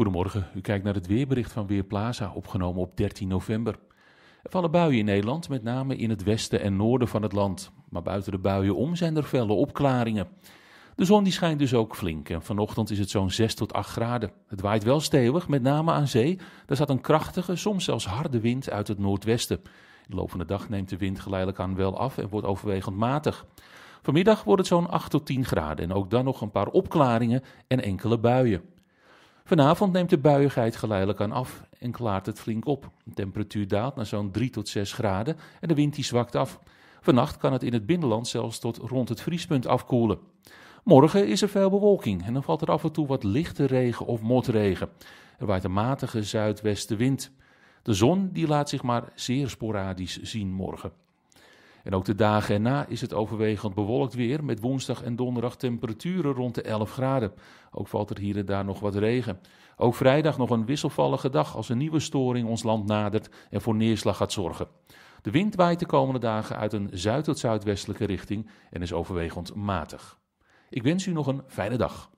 Goedemorgen, u kijkt naar het weerbericht van Weerplaza, opgenomen op 13 november. Er vallen buien in Nederland, met name in het westen en noorden van het land. Maar buiten de buien om zijn er felle opklaringen. De zon die schijnt dus ook flink en vanochtend is het zo'n 6 tot 8 graden. Het waait wel stevig, met name aan zee. Daar staat een krachtige, soms zelfs harde wind uit het noordwesten. De loop van de dag neemt de wind geleidelijk aan wel af en wordt overwegend matig. Vanmiddag wordt het zo'n 8 tot 10 graden en ook dan nog een paar opklaringen en enkele buien. Vanavond neemt de buiigheid geleidelijk aan af en klaart het flink op. De temperatuur daalt naar zo'n 3 tot 6 graden en de wind die zwakt af. Vannacht kan het in het binnenland zelfs tot rond het vriespunt afkoelen. Morgen is er veel bewolking en dan valt er af en toe wat lichte regen of motregen. Er waait een matige zuidwestenwind. De zon die laat zich maar zeer sporadisch zien morgen. En ook de dagen erna is het overwegend bewolkt weer, met woensdag en donderdag temperaturen rond de 11 graden. Ook valt er hier en daar nog wat regen. Ook vrijdag nog een wisselvallige dag als een nieuwe storing ons land nadert en voor neerslag gaat zorgen. De wind waait de komende dagen uit een zuid- tot zuidwestelijke richting en is overwegend matig. Ik wens u nog een fijne dag.